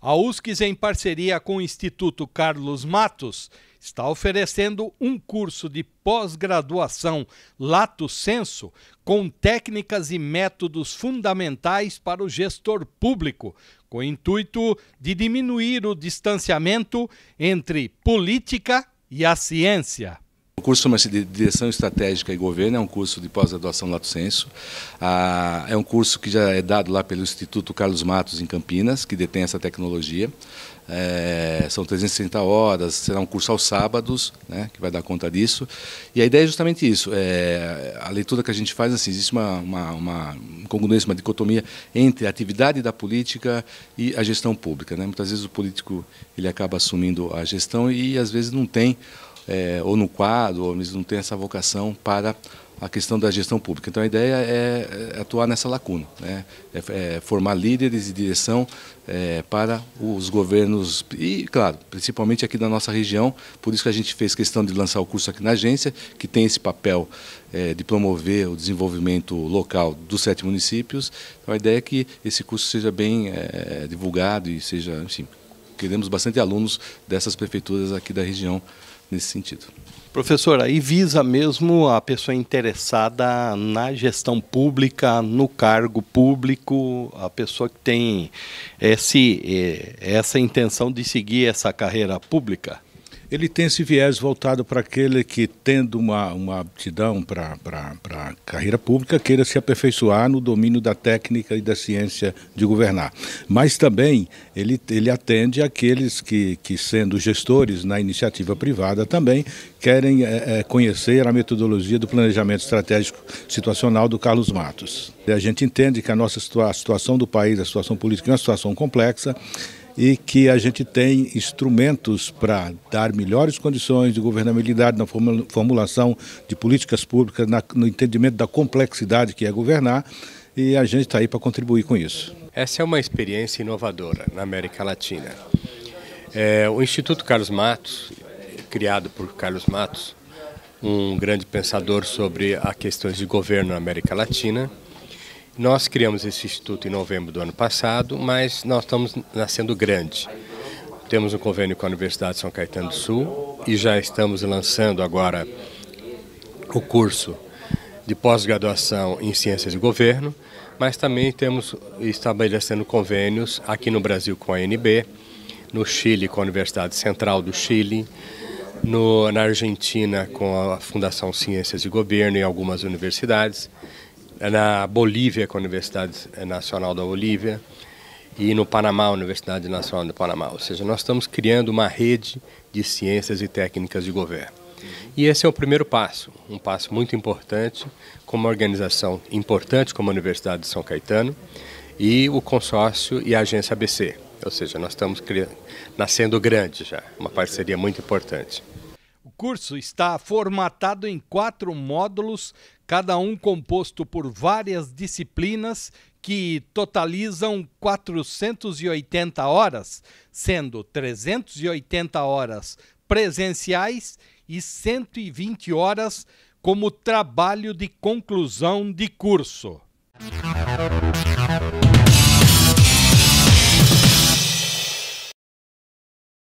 A USCS, em parceria com o Instituto Carlos Matos, está oferecendo um curso de pós-graduação Lato Senso com técnicas e métodos fundamentais para o gestor público, com o intuito de diminuir o distanciamento entre política e a ciência. O curso chama-se de Direção Estratégica e Governo, é um curso de pós-graduação Lato Senso. Ah, é um curso que já é dado lá pelo Instituto Carlos Matos, em Campinas, que detém essa tecnologia. É, são 360 horas, será um curso aos sábados, né, que vai dar conta disso. E a ideia é justamente isso. É, a leitura que a gente faz, assim, existe uma, uma, uma uma dicotomia entre a atividade da política e a gestão pública. Né? Muitas vezes o político ele acaba assumindo a gestão e às vezes não tem é, ou no quadro, ou eles não têm essa vocação para a questão da gestão pública. Então a ideia é, é atuar nessa lacuna, né? é, é formar líderes de direção é, para os governos e, claro, principalmente aqui da nossa região. Por isso que a gente fez questão de lançar o curso aqui na agência, que tem esse papel é, de promover o desenvolvimento local dos sete municípios. Então a ideia é que esse curso seja bem é, divulgado e seja, enfim, queremos bastante alunos dessas prefeituras aqui da região nesse sentido. Professor, aí visa mesmo a pessoa interessada na gestão pública, no cargo público, a pessoa que tem esse, eh, essa intenção de seguir essa carreira pública? ele tem esse viés voltado para aquele que, tendo uma, uma aptidão para a carreira pública, queira se aperfeiçoar no domínio da técnica e da ciência de governar. Mas também ele, ele atende àqueles que, que, sendo gestores na iniciativa privada, também querem é, é conhecer a metodologia do planejamento estratégico situacional do Carlos Matos. A gente entende que a nossa situa a situação do país, a situação política, é uma situação complexa e que a gente tem instrumentos para dar melhores condições de governabilidade na formulação de políticas públicas, no entendimento da complexidade que é governar, e a gente está aí para contribuir com isso. Essa é uma experiência inovadora na América Latina. É, o Instituto Carlos Matos, criado por Carlos Matos, um grande pensador sobre as questões de governo na América Latina, nós criamos esse instituto em novembro do ano passado, mas nós estamos nascendo grande. Temos um convênio com a Universidade de São Caetano do Sul e já estamos lançando agora o curso de pós-graduação em Ciências de Governo, mas também temos estabelecendo convênios aqui no Brasil com a ANB, no Chile com a Universidade Central do Chile, no, na Argentina com a Fundação Ciências de Governo e algumas universidades, é na Bolívia, com a Universidade Nacional da Bolívia, e no Panamá, a Universidade Nacional do Panamá. Ou seja, nós estamos criando uma rede de ciências e técnicas de governo. E esse é o primeiro passo, um passo muito importante, com uma organização importante como a Universidade de São Caetano e o consórcio e a agência ABC. Ou seja, nós estamos criando, nascendo grande já, uma parceria muito importante. O curso está formatado em quatro módulos cada um composto por várias disciplinas que totalizam 480 horas, sendo 380 horas presenciais e 120 horas como trabalho de conclusão de curso.